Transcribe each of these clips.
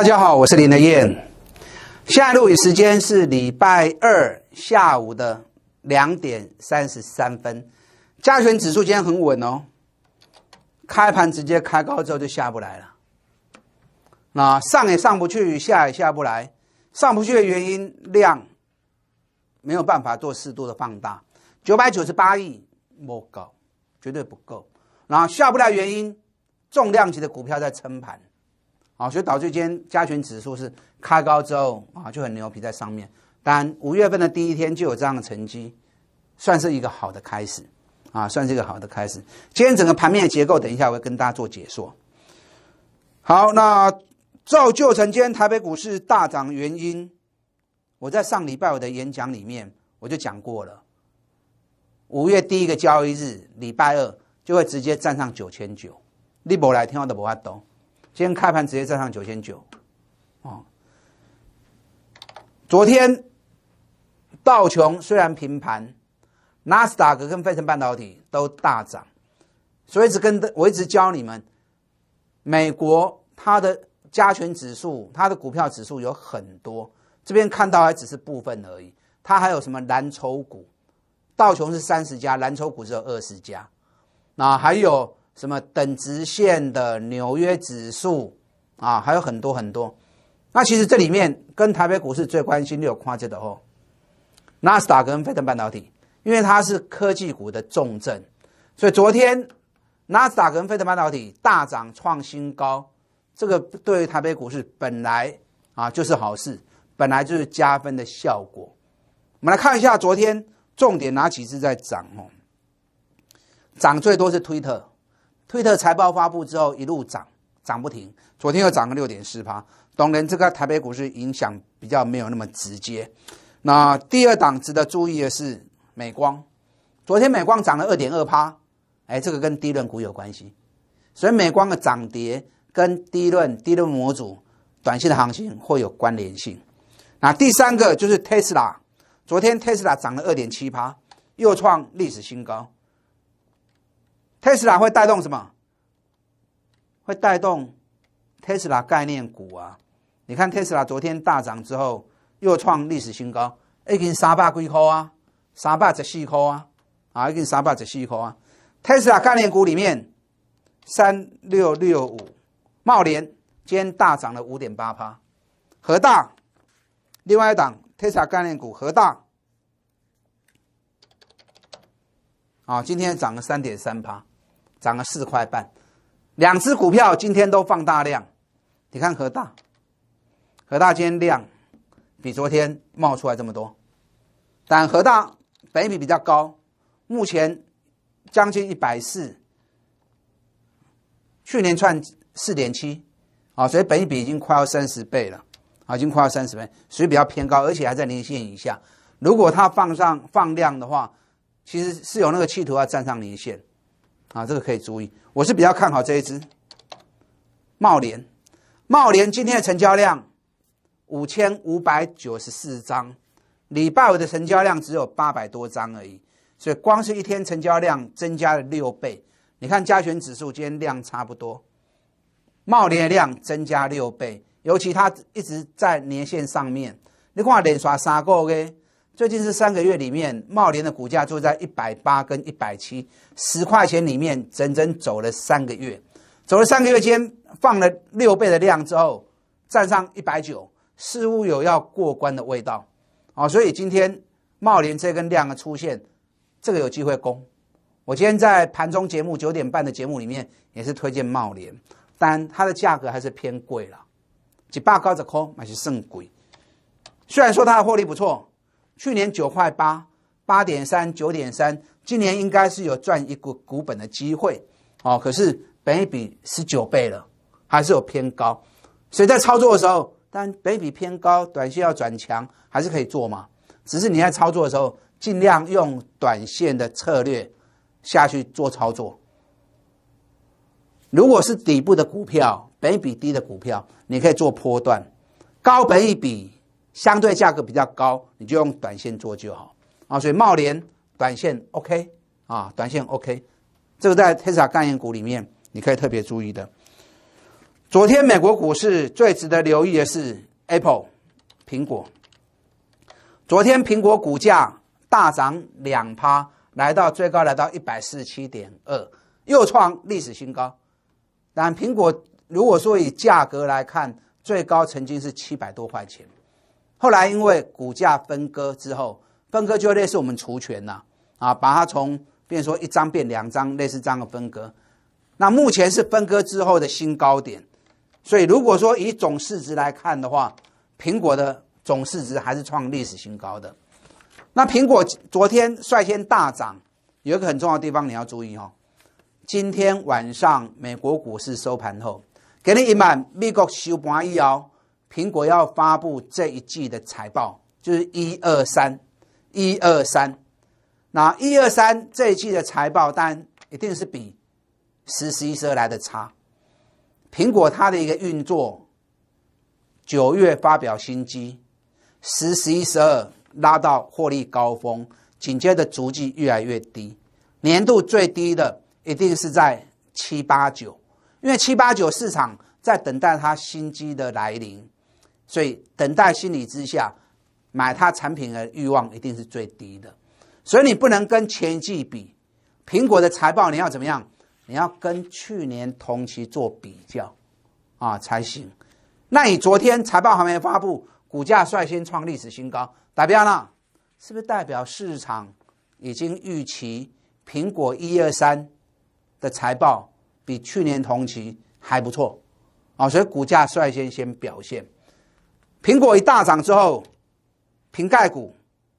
大家好，我是林德燕。现在录影时间是礼拜二下午的两点三十三分。加权指数今天很稳哦，开盘直接开高之后就下不来了。那上也上不去，下也下不来。上不去的原因，量没有办法做适度的放大，九百九十八亿莫高，绝对不够。然后下不来原因，重量级的股票在撑盘。啊，所以导致今天加权指数是开高之后啊，就很牛皮在上面。但然，五月份的第一天就有这样的成绩，算是一个好的开始，啊，算是一个好的开始。今天整个盘面的结构，等一下我会跟大家做解说。好，那造就成今天台北股市大涨原因，我在上礼拜我的演讲里面我就讲过了。五月第一个交易日，礼拜二就会直接站上九千九，你不来听我都不法懂。今天开盘直接站上九千九，啊，昨天道琼虽然平盘，纳斯达克跟费城半导体都大涨，所一直跟我一直教你们，美国它的加权指数，它的股票指数有很多，这边看到还只是部分而已，它还有什么蓝筹股，道琼是三十家，蓝筹股只有二十家，那还有。什么等值线的纽约指数啊，还有很多很多。那其实这里面跟台北股市最关心的有跨界的哦，纳斯达克跟飞腾半导体，因为它是科技股的重镇，所以昨天纳斯达克跟飞腾半导体大涨创新高，这个对台北股市本来啊就是好事，本来就是加分的效果。我们来看一下昨天重点哪几只在涨哦，涨最多是推特。推特财报发布之后，一路涨涨不停，昨天又涨了六点四趴。当然，这个台北股市影响比较没有那么直接。那第二档值得注意的是美光，昨天美光涨了二点二趴，哎，这个跟低润股有关系，所以美光的涨跌跟低润低润模组短线的行情会有关联性。那第三个就是特斯拉，昨天特斯拉涨了二点七趴，又创历史新高。特斯拉会带动什么？会带动特斯拉概念股啊！你看特斯拉昨天大涨之后，又创历史新高，已经三百几颗啊，三百十四颗啊，啊，已经三百十四颗啊！特斯拉概念股里面，三六六五茂联今天大涨了五点八趴，和大另外一档特斯拉概念股和大啊，今天涨了三点三帕。涨了四块半，两只股票今天都放大量，你看河大，河大今天量比昨天冒出来这么多，但河大本一比比较高，目前将近一百四，去年创四点七，啊，所以本一比已经快要三十倍了，啊，已经快要三十倍，所以比较偏高，而且还在零线以下。如果它放上放量的话，其实是有那个企图要站上零线。啊，这个可以注意。我是比较看好这一只茂联。茂联今天的成交量五千五百九十四张，礼拜五的成交量只有八百多张而已，所以光是一天成交量增加了六倍。你看加权指数今天量差不多，茂联的量增加六倍，尤其它一直在年线上面，你看连刷三个月。最近这三个月里面，茂联的股价就在一百八跟一百七十块钱里面，整整走了三个月。走了三个月间，放了六倍的量之后，站上一百九，似乎有要过关的味道。好，所以今天茂联这根量的出现，这个有机会攻。我今天在盘中节目九点半的节目里面，也是推荐茂联，但它的价格还是偏贵了。几百高则空，买是甚贵。虽然说它的获利不错。去年九块八，八点三九点三，今年应该是有赚一股股本的机会，哦，可是本一比十九倍了，还是有偏高，所以在操作的时候，但本一比偏高，短线要转强，还是可以做嘛？只是你在操作的时候，尽量用短线的策略下去做操作。如果是底部的股票，本一比低的股票，你可以做波段，高本一比。相对价格比较高，你就用短线做就好啊。所以茂联短线 OK 啊，短线 OK，这个在 Tesla 概念股里面你可以特别注意的。昨天美国股市最值得留意的是 Apple 苹果。昨天苹果股价大涨两趴，来到最高来到一百四十七点二，又创历史新高。但苹果如果说以价格来看，最高曾经是七百多块钱。后来因为股价分割之后，分割就类似我们除权呐，啊，把它从，变说一张变两张，类似这样的分割，那目前是分割之后的新高点，所以如果说以总市值来看的话，苹果的总市值还是创历史新高的。那苹果昨天率先大涨，有一个很重要的地方你要注意哦，今天晚上美国股市收盘后，给你一满美国收盘以后。苹果要发布这一季的财报，就是一二三，一二三，那一二三这一季的财报单一定是比十十一十二来的差。苹果它的一个运作，九月发表新机，十十一十二拉到获利高峰，紧接着逐季越来越低，年度最低的一定是在七八九，因为七八九市场在等待它新机的来临。所以，等待心理之下，买它产品的欲望一定是最低的。所以，你不能跟前季比。苹果的财报你要怎么样？你要跟去年同期做比较啊才行。那你昨天财报还没发布，股价率先创历史新高，达标呢？是不是代表市场已经预期苹果一二三的财报比去年同期还不错啊？所以，股价率先先表现。苹果一大涨之后，瓶盖股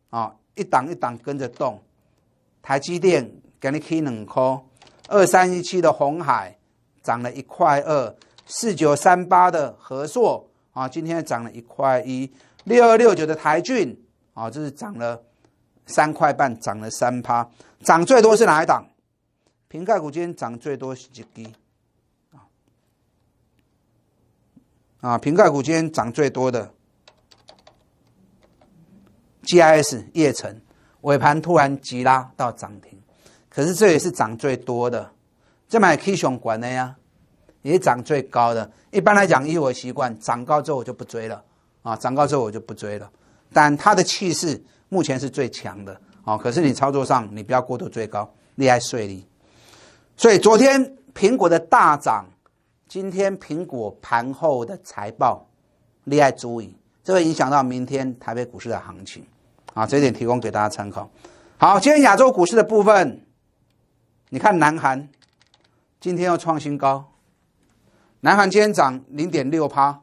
啊，一档一档跟着动。台积电给你 K 两颗，二三一七的红海涨了一块二，四九三八的和硕啊，今天涨了一块一，六二六九的台骏啊，这是涨了三块半，涨了三趴。涨最多是哪一档？瓶盖股今天涨最多是几？啊，平盖股今天涨最多的，G I S 叶城尾盘突然急拉到涨停，可是这也是涨最多的。这买 K 熊管的呀，也涨最高的。一般来讲，以我习惯，涨高之后我就不追了啊，涨高之后我就不追了。但它的气势目前是最强的啊，可是你操作上你不要过度追高，利害碎利。所以昨天苹果的大涨。今天苹果盘后的财报厉害足矣，这会影响到明天台北股市的行情啊！这点提供给大家参考。好，今天亚洲股市的部分，你看南韩今天要创新高，南韩今天涨零点六趴，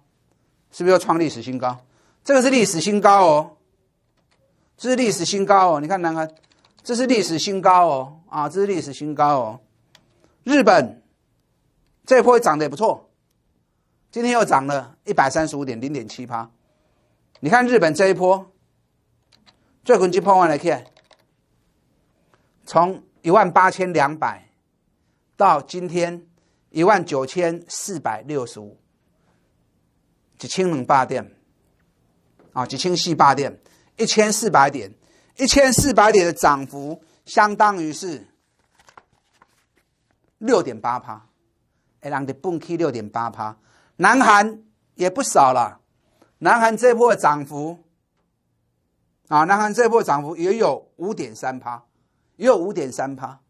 是不是又创历史新高？这个是历史新高哦，这是历史新高哦。你看南韩，这是历史新高哦啊，这是历史新高哦，日本。这一波涨得也不错，今天又涨了一百三十五点零点七八。你看日本这一波，最近几破万来看，从一万八千两百到今天一万九千四百六十五，即清冷八点，啊，即清细八点一千四百点，一千四百点的涨幅相当于是六点八帕。哎，涨得百分六点八趴，南韩也不少了。南韩这波涨幅啊，南韩这波涨幅也有五点三趴，也有五点三趴。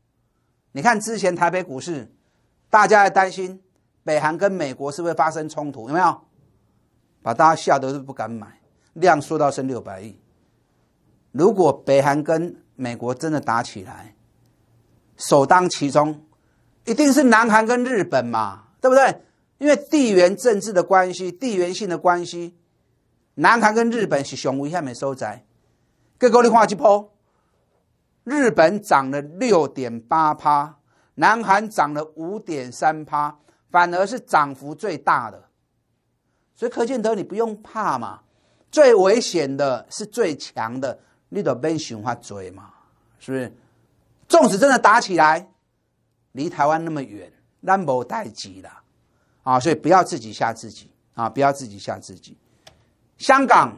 你看之前台北股市，大家在担心北韩跟美国是不是发生冲突，有没有？把大家吓得都不敢买，量缩到剩六百亿。如果北韩跟美国真的打起来，首当其冲。一定是南韩跟日本嘛，对不对？因为地缘政治的关系、地缘性的关系，南韩跟日本是雄武一下没收窄，各国的画去剖，日本涨了六点八趴，南韩涨了五点三趴，反而是涨幅最大的。所以柯建德，你不用怕嘛，最危险的是最强的，你都别想发追嘛，是不是？纵使真的打起来。离台湾那么远，难保代级了，啊！所以不要自己吓自己啊！不要自己吓自己。香港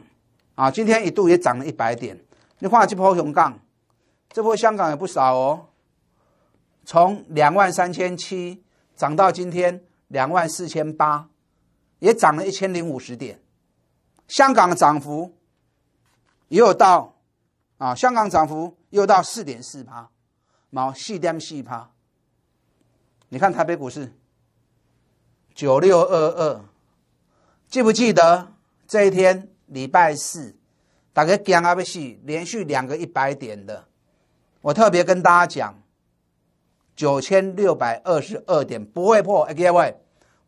啊，今天一度也涨了一百点，你话这波熊杠，这波香港也不少哦。从两万三千七涨到今天两万四千八，也涨了一千零五十点。香港的涨幅又到啊，香港涨幅又到四点四趴，毛四点四趴。你看台北股市，九六二二，记不记得这一天礼拜四打家 g 啊 a n R B C 连续两个一百点的，我特别跟大家讲，九千六百二十二点不会破，各位，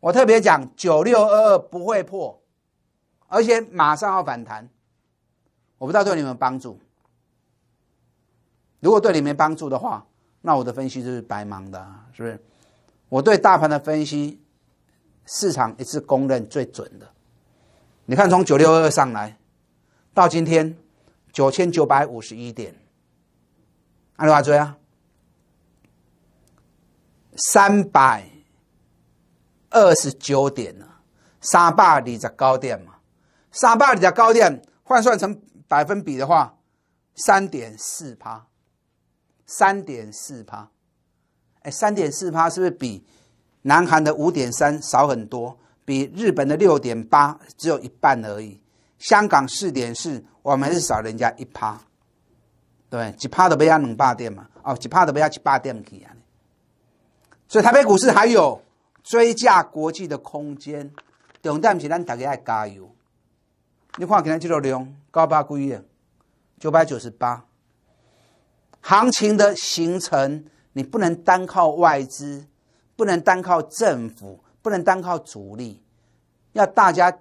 我特别讲九六二二不会破，而且马上要反弹，我不知道对你们有帮助，如果对你没帮助的话，那我的分析就是白忙的，是不是？我对大盘的分析，市场一直公认最准的。你看，从九六二上来，到今天九千九百五十一点，按你话追啊，三百二十九点呢，三八里的高点嘛，三八里的高点换算成百分比的话，三点四趴，三点四趴。哎，三点四趴是不是比南韩的五点三少很多？比日本的六点八只有一半而已。香港四点四，我们还是少人家一趴，对一趴都不要两八点嘛。哦，一趴都不要七八点起啊。所以台北股市还有追价国际的空间。等待不是咱大家要加油。你看今天记录量高八股耶，九百九十八。行情的形成。你不能单靠外资，不能单靠政府，不能单靠主力，要大家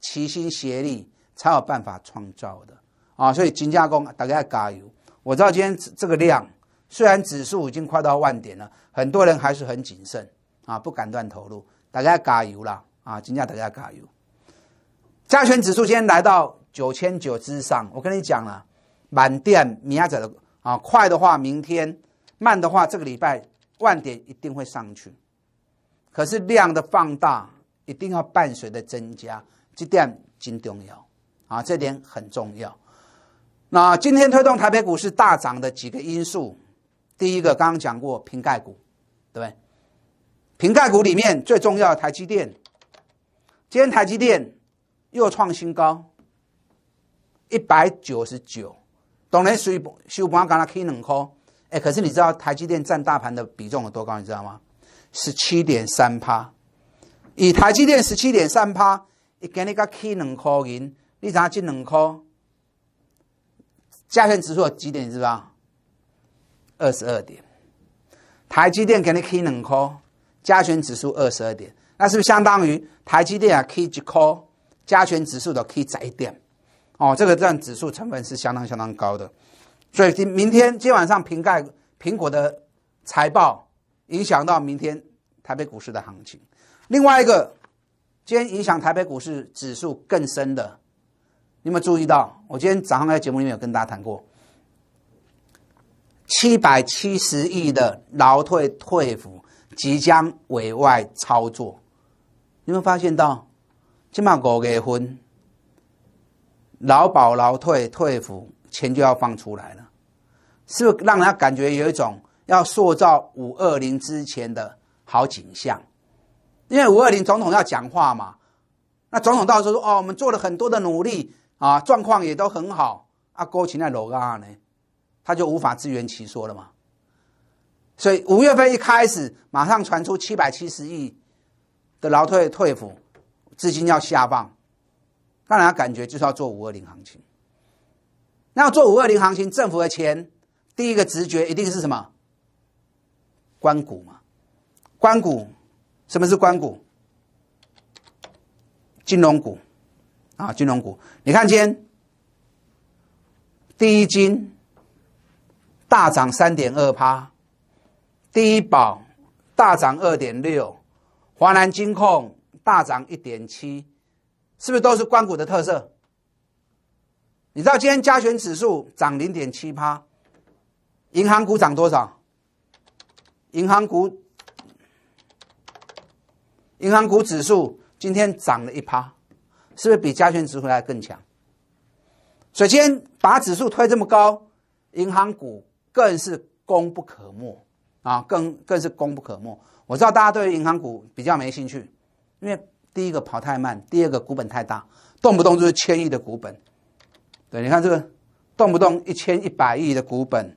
齐心协力才有办法创造的啊！所以金加工大家要加油！我知道今天这个量，虽然指数已经快到万点了，很多人还是很谨慎啊，不敢乱投入，大家要加油啦！啊，金加工大家要加油！加权指数今天来到九千九之上，我跟你讲了，满电米亚仔的啊，快的话明天。慢的话，这个礼拜万点一定会上去。可是量的放大一定要伴随的增加，这点很重要啊，这点很重要。那今天推动台北股市大涨的几个因素，第一个刚刚讲过平盖股，对不对？平盖股里面最重要的台积电，今天台积电又创新高，一百九十九，当然收收盘刚刚起两颗。哎，可是你知道台积电占大盘的比重有多高？你知道吗？十七点三趴。以台积电十七点三趴，你给你个开两块银，你想要进两块？加权指数几点是吧？二十二点。台积电给你开两块，加权指数二十二点，那是不是相当于台积电啊开一块，加权指数的开涨一点？哦，这个占指数成分是相当相当高的。所以明明天今晚上瓶盖苹果的财报影响到明天台北股市的行情。另外一个，今天影响台北股市指数更深的，有们有注意到？我今天早上在节目里面有跟大家谈过，七百七十亿的劳退退抚即将委外操作，有没有发现到？起码五月份劳保劳退退抚。钱就要放出来了，是不让人家感觉有一种要塑造五二零之前的好景象？因为五二零总统要讲话嘛，那总统到时候说：“哦，我们做了很多的努力啊，状况也都很好啊，勾起在楼高呢。”他就无法自圆其说了嘛。所以五月份一开始，马上传出七百七十亿的劳退退抚资金要下放，让人家感觉就是要做五二零行情。那要做五二零行情，政府的钱第一个直觉一定是什么？关谷嘛？关谷，什么是关谷？金融股啊，金融股，你看见第一金大涨三点二趴，第一宝大涨二点六，华南金控大涨一点七，是不是都是关谷的特色？你知道今天加权指数涨零点七趴，银行股涨多少？银行股，银行股指数今天涨了一趴，是不是比加权指数来更强？所以今天把指数推这么高，银行股更是功不可没啊，更更是功不可没。我知道大家对银行股比较没兴趣，因为第一个跑太慢，第二个股本太大，动不动就是千亿的股本。对，你看这个，动不动一千一百亿的股本，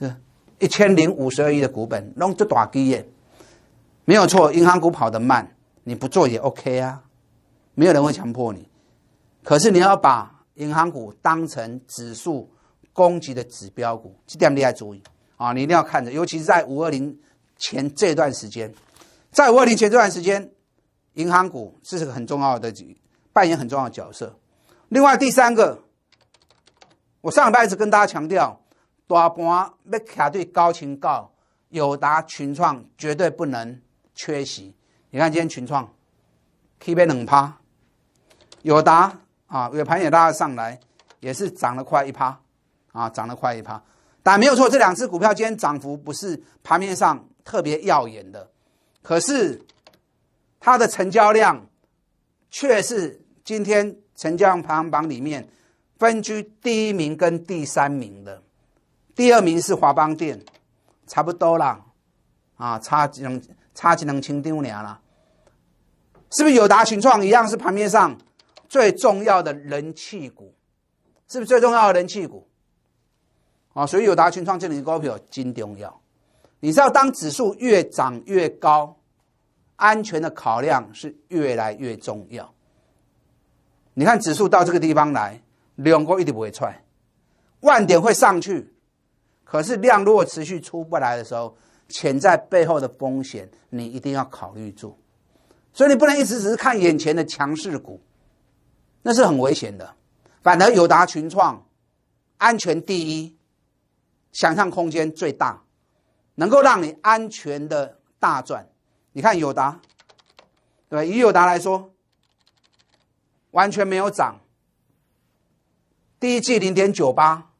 是，一千零五十二亿的股本，弄这大基业，没有错。银行股跑得慢，你不做也 OK 啊，没有人会强迫你。可是你要把银行股当成指数攻击的指标股，这点厉害注意啊！你一定要看着，尤其是在五二零前这段时间，在五二零前这段时间，银行股是个很重要的，扮演很重要的角色。另外第三个，我上半辈子跟大家强调，大盘要卡对高情告，友达群创绝对不能缺席。你看今天群创 K 杯冷趴，友达啊尾盘也拉了上来，也是涨了快一趴啊，涨了快一趴。但没有错，这两只股票今天涨幅不是盘面上特别耀眼的，可是它的成交量却是今天。成交量排行榜里面，分居第一名跟第三名的，第二名是华邦电，差不多啦，啊，差几能差几能轻丢脸啊了，是不是友达群创一样是盘面上最重要的人气股？是不是最重要的人气股？啊，所以友达群创这领股票金重要，你知道当指数越涨越高，安全的考量是越来越重要。你看指数到这个地方来，两股一定不会踹，万点会上去，可是量如果持续出不来的时候，潜在背后的风险你一定要考虑住，所以你不能一直只是看眼前的强势股，那是很危险的。反而友达群创，安全第一，想象空间最大，能够让你安全的大赚。你看友达，对吧？以友达来说。完全没有涨，第一季零点九八，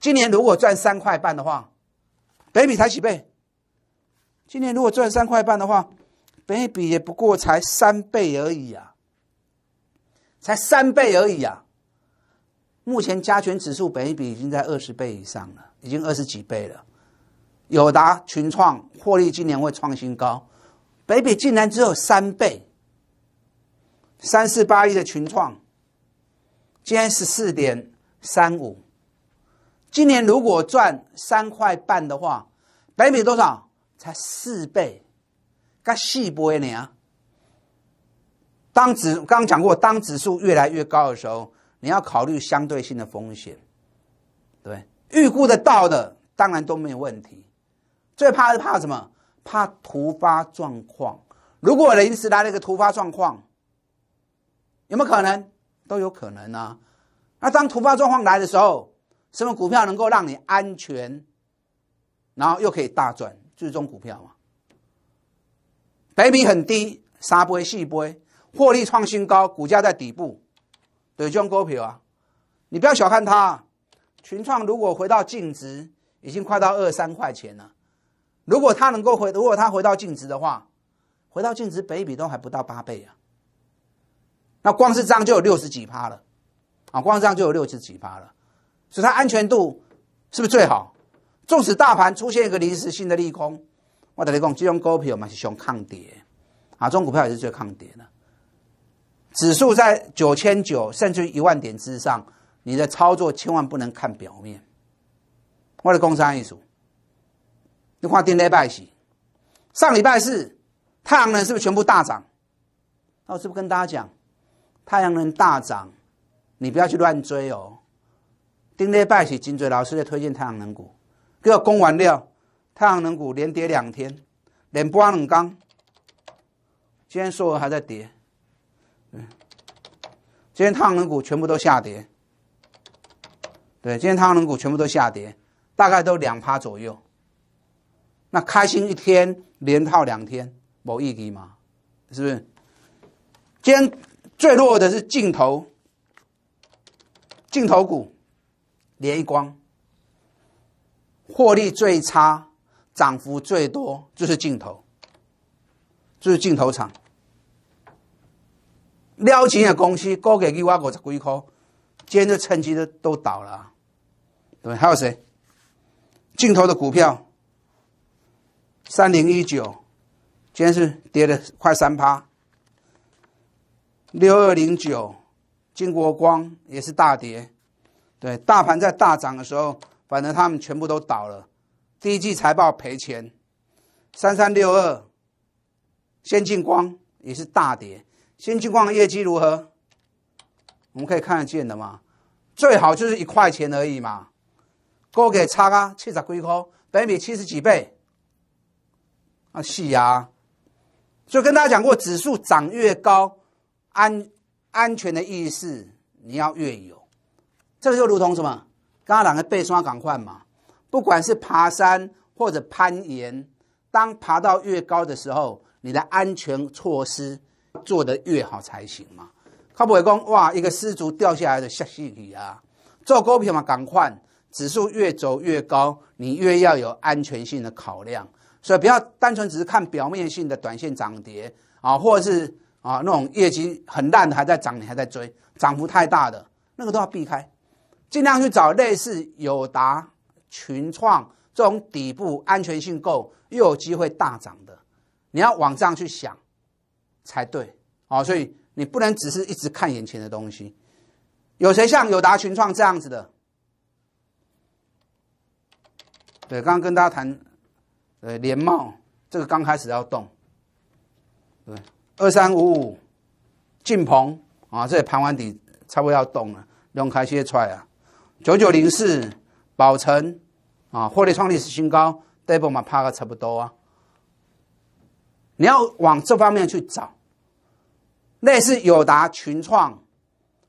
今年如果赚三块半的话，北米才几倍？今年如果赚三块半的话，北米也不过才三倍而已啊，才三倍而已啊！目前加权指数北米已经在二十倍以上了，已经二十几倍了。友达、群创获利今年会创新高，北米竟然只有三倍。三四八一的群创，今天十四点三五，今年如果赚三块半的话，百美多少？才四倍，该细不为呢？当指刚讲过，当指数越来越高的时候，你要考虑相对性的风险。对，预估得到的当然都没有问题，最怕是怕什么？怕突发状况。如果临时来了一个突发状况。有没有可能？都有可能呢。那当突发状况来的时候，什么股票能够让你安全，然后又可以大赚？最终股票嘛，北比很低，杀波细波，获利创新高，股价在底部，对用工股啊，你不要小看它。群创如果回到净值，已经快到二三块钱了。如果它能够回，如果它回到净值的话，回到净值北比都还不到八倍啊。那光是涨就有六十几趴了，啊，光是样就有六十几趴了，所以它安全度是不是最好？纵使大盘出现一个临时性的利空，我跟你讲，金融股票嘛是熊抗跌，啊，中股票也是最抗跌的。指数在九千九甚至一万点之上，你的操作千万不能看表面，我的工商艺术，你看第礼拜几，上礼拜四太阳能是不是全部大涨？那我是不是跟大家讲？太阳能大涨，你不要去乱追哦。丁力拜是金嘴老师在推荐太阳能股，给果供完料，太阳能股连跌两天，连波浪刚，今天缩额还在跌。嗯，今天太阳能股全部都下跌。对，今天太阳能股全部都下跌，大概都两趴左右。那开心一天，连套两天，没意义吗？是不是？今最弱的是镜头，镜头股联一光获利最差，涨幅最多就是镜头，就是镜头厂。撩起的公司高给伊挖五十几壳，今天就趁机的都倒了，对对？还有谁？镜头的股票三零一九，今天是跌了快三趴。六二零九金国光也是大跌，对，大盘在大涨的时候，反正他们全部都倒了。第一季财报赔钱，三三六二先进光也是大跌。先进光的业绩如何？我们可以看得见的嘛？最好就是一块钱而已嘛。高给差啊，七十几块，百米七十几倍，啊，细啊，就跟大家讲过，指数涨越高。安安全的意思，你要越有，这个就如同什么？刚刚两个背刷赶快嘛！不管是爬山或者攀岩，当爬到越高的时候，你的安全措施做得越好才行嘛。靠不会讲哇！一个失足掉下来的下戏里啊，做股票嘛，赶快！指数越走越高，你越要有安全性的考量，所以不要单纯只是看表面性的短线涨跌啊，或者是。啊，那种业绩很烂的还在涨，你还在追，涨幅太大的那个都要避开，尽量去找类似友达群创这种底部安全性够又有机会大涨的，你要往这样去想才对。哦，所以你不能只是一直看眼前的东西。有谁像友达群创这样子的？对，刚刚跟大家谈，呃，联茂这个刚开始要动，对。二三五五，晋鹏啊，这里盘完底差不多要动了，用开些出来啊。九九零四，宝诚啊，获利创历史新高，double 个差不多啊。你要往这方面去找，类似友达群创，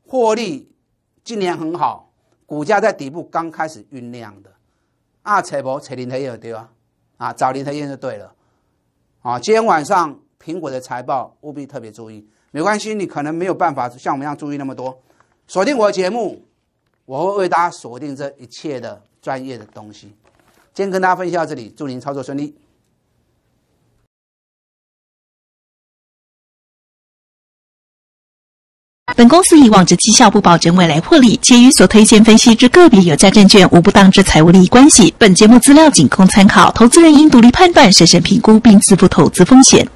获利今年很好，股价在底部刚开始酝酿的。啊，扯博扯林头燕有对啊，啊，找林头燕就对了。啊，今天晚上。苹果的财报务必特别注意。没关系，你可能没有办法像我们一样注意那么多。锁定我的节目，我会为大家锁定这一切的专业的东西。今天跟大家分享到这里，祝您操作顺利。本公司以往之绩效不保证未来获利，且与所推荐分析之个别有价证券无不当之财务利益关系。本节目资料仅供参考，投资人应独立判断、审慎评估并自负投资风险。